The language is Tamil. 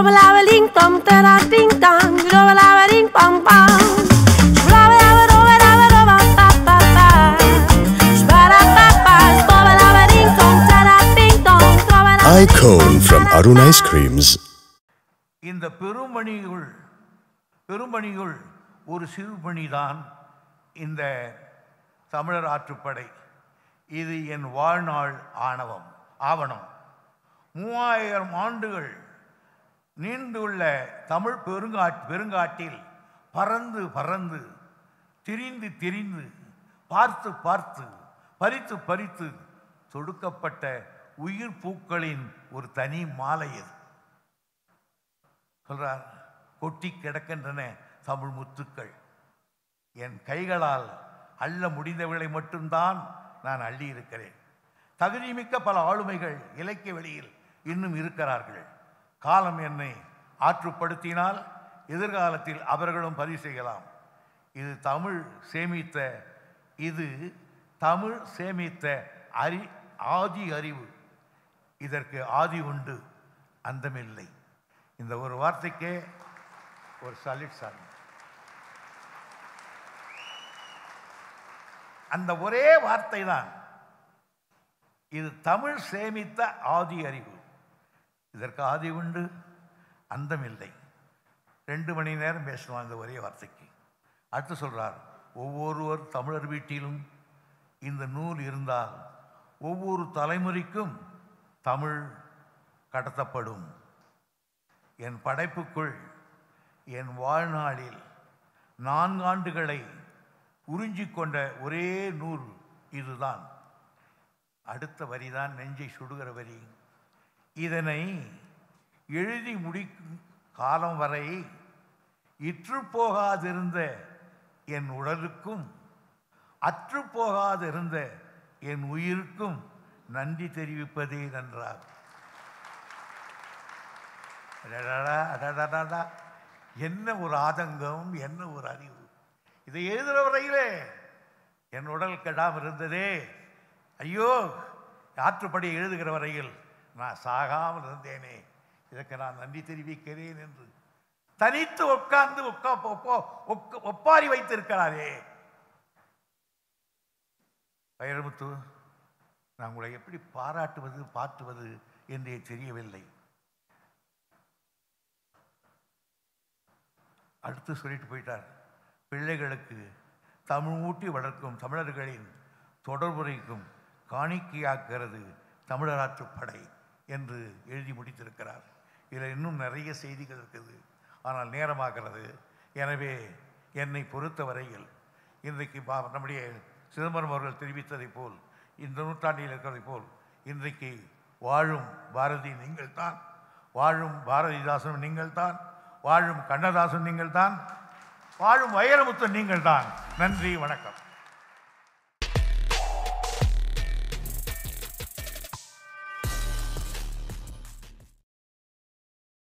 ஐகோன் ஃப்ரம் அருண் ஐஸ்கிரீம்ஸ் இந்த பெருமணியுள் பெருமணியுள் ஒரு சிறுமணிதான் இந்த தமிழர் ஆற்றுப்படை இது என் வாழ்நாள் ஆணவம் ஆவணம் மூவாயிரம் ஆண்டுகள் நீண்டுள்ள தமிழ் பெருங்கா பெருங்காட்டில் பறந்து பறந்து திரிந்து திரிந்து பார்த்து பார்த்து பறித்து பறித்து தொடுக்கப்பட்ட உயிர் பூக்களின் ஒரு தனி மாலை அது சொல்கிறார் கொட்டி கிடக்கின்றன தமிழ் முத்துக்கள் என் கைகளால் அள்ள முடிந்தவர்களை மட்டும்தான் நான் அள்ளி இருக்கிறேன் தகுதிமிக்க பல ஆளுமைகள் இலக்கிய வழியில் இன்னும் இருக்கிறார்கள் காலம் என்னை ஆற்றுப்படுத்தினால் எதிர்காலத்தில் அவர்களும் பதிவு செய்யலாம் இது தமிழ் சேமித்த இது தமிழ் சேமித்த அறி ஆதி அறிவு இதற்கு ஆதி உண்டு அந்தமில்லை இந்த ஒரு வார்த்தைக்கே ஒரு சாலிட் சார் அந்த ஒரே வார்த்தை தான் இது தமிழ் சேமித்த ஆதி அறிவு இதற்கு ஆதி உண்டு அந்தம் இல்லை ரெண்டு மணி நேரம் பேசுவாங்க ஒரே வார்த்தைக்கு அடுத்து சொல்கிறார் ஒவ்வொருவர் தமிழர் வீட்டிலும் இந்த நூல் இருந்தால் ஒவ்வொரு தலைமுறைக்கும் தமிழ் கடத்தப்படும் என் படைப்புக்குள் என் வாழ்நாளில் நான்காண்டுகளை உறிஞ்சி கொண்ட ஒரே நூல் இதுதான் அடுத்த வரிதான் நெஞ்சை சுடுகிற வரி இதனை எழுதி முடிக்கும் காலம் வரை போகாதிருந்த என் உடலுக்கும் அற்றுப்போகாதிருந்த என் உயிருக்கும் நன்றி தெரிவிப்பதே நன்றார் அடடா என்ன ஒரு ஆதங்கம் என்ன ஒரு அறிவு இதை எழுதுகிற வரையிலே என் உடல் கெடாமல் இருந்ததே ஐயோ ஆற்றுப்படி எழுதுகிற வரையில் நான் சாகாமல் இருந்தேனே இதற்கு நான் நன்றி தெரிவிக்கிறேன் என்று தனித்து உட்கார்ந்து உட்கா ஒப்பாரி வைத்திருக்கிறாரே வைரமுத்து நான் உங்களை எப்படி பாராட்டுவது பாற்றுவது என்றே தெரியவில்லை அடுத்து சொல்லிட்டு போயிட்டார் பிள்ளைகளுக்கு தமிழ் ஊட்டி வளர்க்கும் தமிழர்களின் தொடர்புரைக்கும் காணிக்கையாக்கிறது தமிழராற்று படை என்று எழுதி முடித்திருக்கிறார் இதில் இன்னும் நிறைய செய்திகள் இருக்குது ஆனால் நேரமாகிறது எனவே என்னை பொறுத்த வரையில் இன்றைக்கு பா நம்முடைய சிதம்பரம் அவர்கள் தெரிவித்ததைப் போல் இந்த நூற்றாண்டில் இருக்கிறதை போல் இன்றைக்கு வாழும் பாரதி நீங்கள்தான் வாழும் பாரதிதாசன் நீங்கள்தான் வாழும் கண்ணதாசன் நீங்கள்தான் வாழும் நீங்கள் நீங்கள்தான் நன்றி வணக்கம்